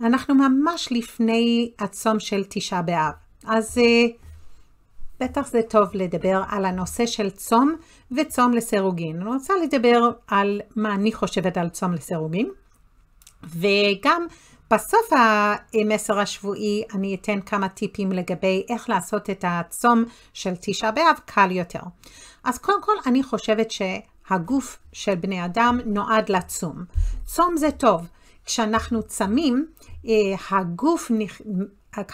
אנחנו ממש לפני הצום של תשעה באב, אז אה, בטח זה טוב לדבר על הנושא של צום וצום לסירוגין. אני רוצה לדבר על מה אני חושבת על צום לסירוגין, וגם בסוף המסר השבועי אני אתן כמה טיפים לגבי איך לעשות את הצום של תשעה באב קל יותר. אז קודם כל אני חושבת שהגוף של בני אדם נועד לצום. צום זה טוב. כשאנחנו צמים, אה, הגוף,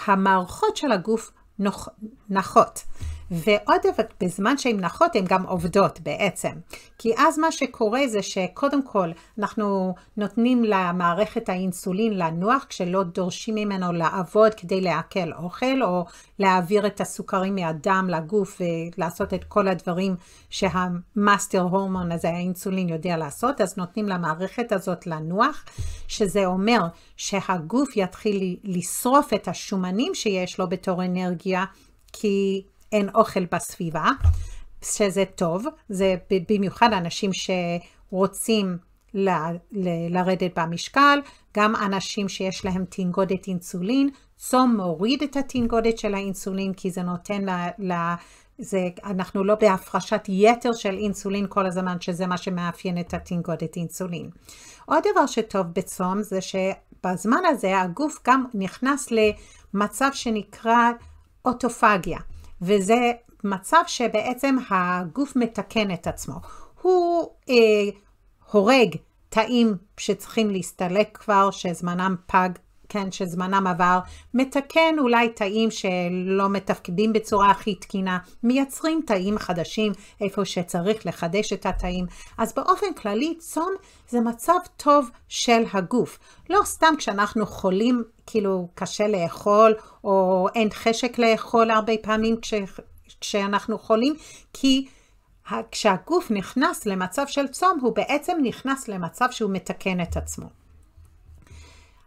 המערכות של הגוף נוח, נחות. ועוד בזמן שהן נחות, הן גם עובדות בעצם. כי אז מה שקורה זה שקודם כל, אנחנו נותנים למערכת האינסולין לנוח, כשלא דורשים ממנו לעבוד כדי לעכל אוכל, או להעביר את הסוכרים מהדם לגוף ולעשות את כל הדברים שהמאסטר הורמון הזה, האינסולין, יודע לעשות, אז נותנים למערכת הזאת לנוח, שזה אומר שהגוף יתחיל לשרוף את השומנים שיש לו בתור אנרגיה, כי אין אוכל בסביבה, שזה טוב, זה במיוחד אנשים שרוצים ל, ל, לרדת במשקל, גם אנשים שיש להם תנגודת אינסולין, צום מוריד את התנגודת של האינסולין כי זה נותן ל... ל זה, אנחנו לא בהפרשת יתר של אינסולין כל הזמן, שזה מה שמאפיין את התנגודת אינסולין. עוד דבר שטוב בצום זה שבזמן הזה הגוף גם נכנס למצב שנקרא אוטופגיה. וזה מצב שבעצם הגוף מתקן את עצמו. הוא אה, הורג תאים שצריכים להסתלק כבר, שזמנם פג, כן, שזמנם עבר, מתקן אולי תאים שלא מתפקדים בצורה הכי תקינה, מייצרים תאים חדשים איפה שצריך לחדש את התאים. אז באופן כללי, צום זה מצב טוב של הגוף. לא סתם כשאנחנו חולים כאילו קשה לאכול, או אין חשק לאכול הרבה פעמים כש, כשאנחנו חולים, כי כשהגוף נכנס למצב של צום, הוא בעצם נכנס למצב שהוא מתקן את עצמו.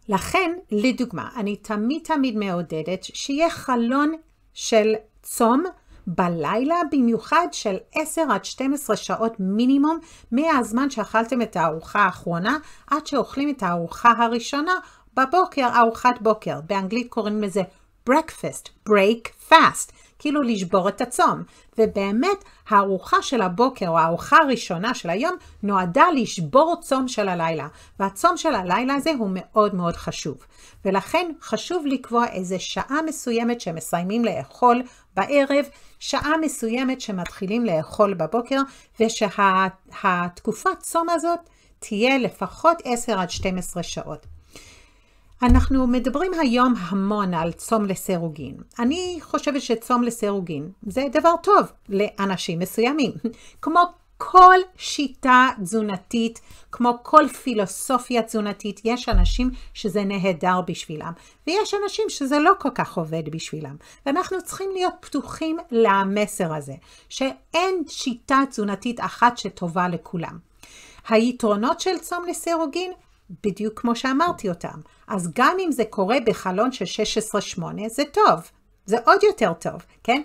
לכן, לדוגמה, אני תמיד תמיד מעודדת שיהיה חלון של צום בלילה, במיוחד של 10 עד 12 שעות מינימום מהזמן שאכלתם את הארוחה האחרונה, עד שאוכלים את הארוחה הראשונה, בבוקר ארוחת בוקר, באנגלית קוראים לזה breakfast, break fast, כאילו לשבור את הצום. ובאמת, הארוחה של הבוקר או הארוחה הראשונה של היום נועדה לשבור צום של הלילה. והצום של הלילה הזה הוא מאוד מאוד חשוב. ולכן חשוב לקבוע איזה שעה מסוימת שמסיימים לאכול בערב, שעה מסוימת שמתחילים לאכול בבוקר, ושהתקופת צום הזאת תהיה לפחות 10 עד 12 שעות. אנחנו מדברים היום המון על צום לסירוגין. אני חושבת שצום לסירוגין זה דבר טוב לאנשים מסוימים. כמו כל שיטה תזונתית, כמו כל פילוסופיה תזונתית, יש אנשים שזה נהדר בשבילם, ויש אנשים שזה לא כל כך עובד בשבילם. ואנחנו צריכים להיות פתוחים למסר הזה, שאין שיטה תזונתית אחת שטובה לכולם. היתרונות של צום לסירוגין בדיוק כמו שאמרתי אותם. אז גם אם זה קורה בחלון של 16-8, זה טוב. זה עוד יותר טוב, כן?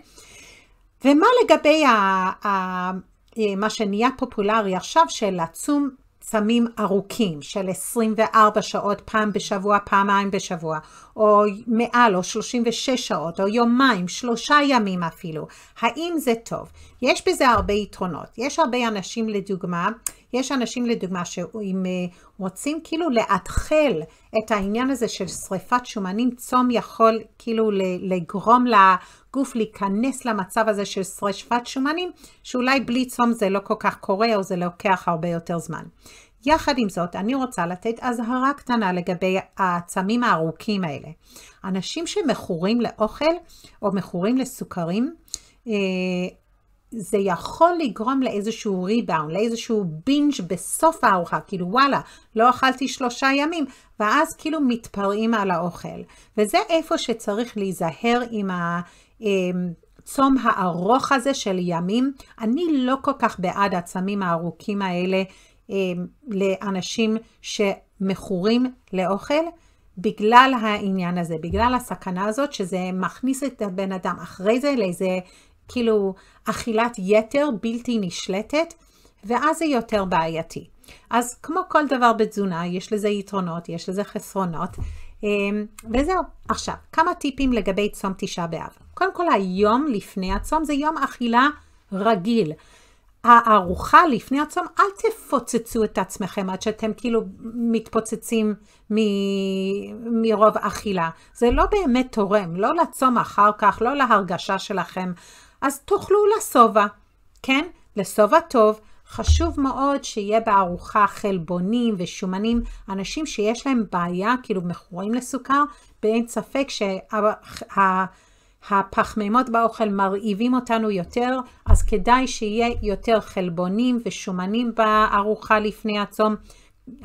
ומה לגבי ה, ה, ה, אה, מה שנהיה פופולרי עכשיו של לצום צמים ארוכים של 24 שעות פעם בשבוע, פעמיים בשבוע, או מעל, או 36 שעות, או יומיים, שלושה ימים אפילו. האם זה טוב? יש בזה הרבה יתרונות. יש הרבה אנשים, לדוגמה, יש אנשים לדוגמה שאם אה, רוצים כאילו לאתחל את העניין הזה של שריפת שומנים, צום יכול כאילו לגרום לגוף להיכנס למצב הזה של שריפת שומנים, שאולי בלי צום זה לא כל כך קורה או זה לוקח הרבה יותר זמן. יחד עם זאת, אני רוצה לתת אזהרה קטנה לגבי הצמים הארוכים האלה. אנשים שמכורים לאוכל או מכורים לסוכרים, אה, זה יכול לגרום לאיזשהו ריבאונד, לאיזשהו בינג' בסוף הארוחה, כאילו וואלה, לא אכלתי שלושה ימים, ואז כאילו מתפרעים על האוכל. וזה איפה שצריך להיזהר עם ה... הצום אמ, הארוך הזה של ימים, אני לא כל כך בעד הצמים הארוכים האלה אה, לאנשים שמכורים לאוכל, בגלל העניין הזה, בגלל הסכנה הזאת, שזה מכניס את הבן אדם אחרי זה לאיזה כאילו אכילת יתר בלתי נשלטת, ואז זה יותר בעייתי. אז כמו כל דבר בתזונה, יש לזה יתרונות, יש לזה חסרונות, אמ, וזהו. עכשיו, כמה טיפים לגבי צום תשעה באב. קודם כל, היום לפני הצום זה יום אכילה רגיל. הארוחה לפני הצום, אל תפוצצו את עצמכם עד שאתם כאילו מתפוצצים מ... מרוב אכילה. זה לא באמת תורם, לא לצום אחר כך, לא להרגשה שלכם אז תאכלו לשובע, כן? לשובע טוב. חשוב מאוד שיהיה בארוחה חלבונים ושומנים, אנשים שיש להם בעיה, כאילו מכורים לסוכר, ואין ספק שהפחמימות באוכל מרעיבים אותנו יותר, אז כדאי שיהיה יותר חלבונים ושומנים בארוחה לפני הצום.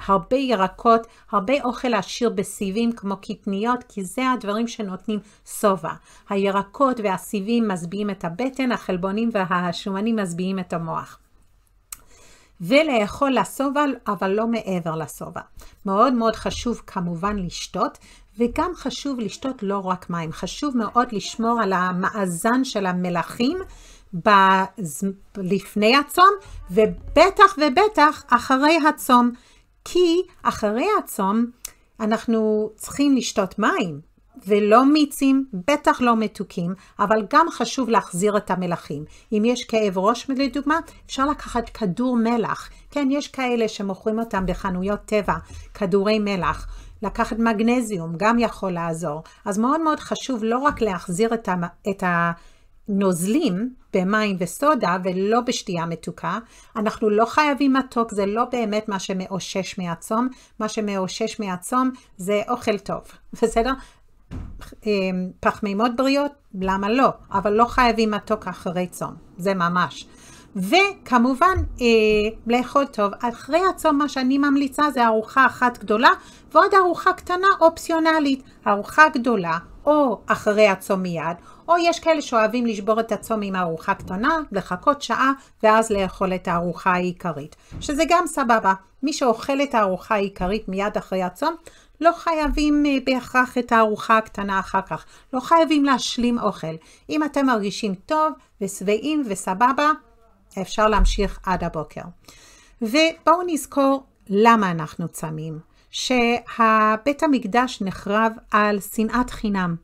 הרבה ירקות, הרבה אוכל עשיר בסיבים כמו קטניות, כי זה הדברים שנותנים שובע. הירקות והסיבים משביעים את הבטן, החלבונים והשומנים משביעים את המוח. ולאכול לשובע, אבל לא מעבר לשובע. מאוד מאוד חשוב כמובן לשתות, וגם חשוב לשתות לא רק מים, חשוב מאוד לשמור על המאזן של המלחים בז... לפני הצום, ובטח ובטח אחרי הצום. כי אחרי הצום אנחנו צריכים לשתות מים, ולא מיצים, בטח לא מתוקים, אבל גם חשוב להחזיר את המלחים. אם יש כאב ראש, לדוגמה, אפשר לקחת כדור מלח. כן, יש כאלה שמוכרים אותם בחנויות טבע, כדורי מלח. לקחת מגנזיום גם יכול לעזור. אז מאוד מאוד חשוב לא רק להחזיר את, המ... את ה... נוזלים במים וסודה ולא בשתייה מתוקה. אנחנו לא חייבים מתוק, זה לא באמת מה שמאושש מהצום. מה שמאושש מהצום זה אוכל טוב, בסדר? אמ, פחמימות בריאות, למה לא? אבל לא חייבים מתוק אחרי צום, זה ממש. וכמובן, אה, לאכול טוב. אחרי הצום, מה שאני ממליצה זה ארוחה אחת גדולה, ועוד ארוחה קטנה אופציונלית. ארוחה גדולה, או אחרי הצום מיד, או יש כאלה שאוהבים לשבור את הצום עם ארוחה קטנה, לחכות שעה, ואז לאכול את הארוחה העיקרית. שזה גם סבבה. מי שאוכל את הארוחה העיקרית מיד אחרי הצום, לא חייבים אה, בהכרח את הארוחה הקטנה אחר כך. לא חייבים להשלים אוכל. אם אתם מרגישים טוב ושבעים וסבבה, אפשר להמשיך עד הבוקר. ובואו נזכור למה אנחנו צמים, שהבית המקדש נחרב על שנאת חינם.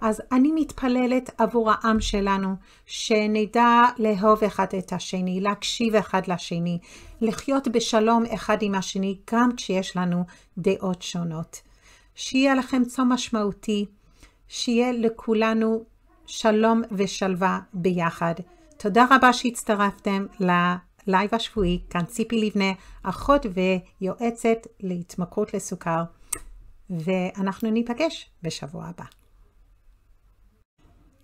אז אני מתפללת עבור העם שלנו, שנדע לאהוב אחד את השני, להקשיב אחד לשני, לחיות בשלום אחד עם השני, גם כשיש לנו דעות שונות. שיהיה לכם צום משמעותי, שיהיה לכולנו שלום ושלווה ביחד. תודה רבה שהצטרפתם ללייב השבועי, כאן ציפי לבנה, אחות ויועצת להתמכרות לסוכר, ואנחנו ניפגש בשבוע הבא.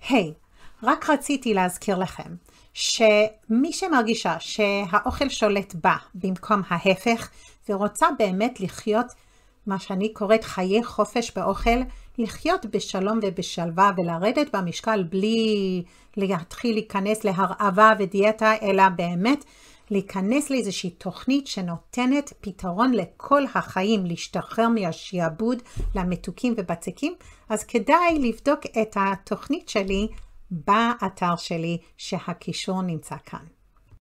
היי, hey, רק רציתי להזכיר לכם שמי שמרגישה שהאוכל שולט בה במקום ההפך, ורוצה באמת לחיות מה שאני קוראת חיי חופש באוכל, לחיות בשלום ובשלווה ולרדת במשקל בלי להתחיל להיכנס להרעבה ודיאטה, אלא באמת להיכנס לאיזושהי תוכנית שנותנת פתרון לכל החיים, להשתחרר מהשעבוד למתוקים ובצקים, אז כדאי לבדוק את התוכנית שלי באתר שלי, שהקישור נמצא כאן.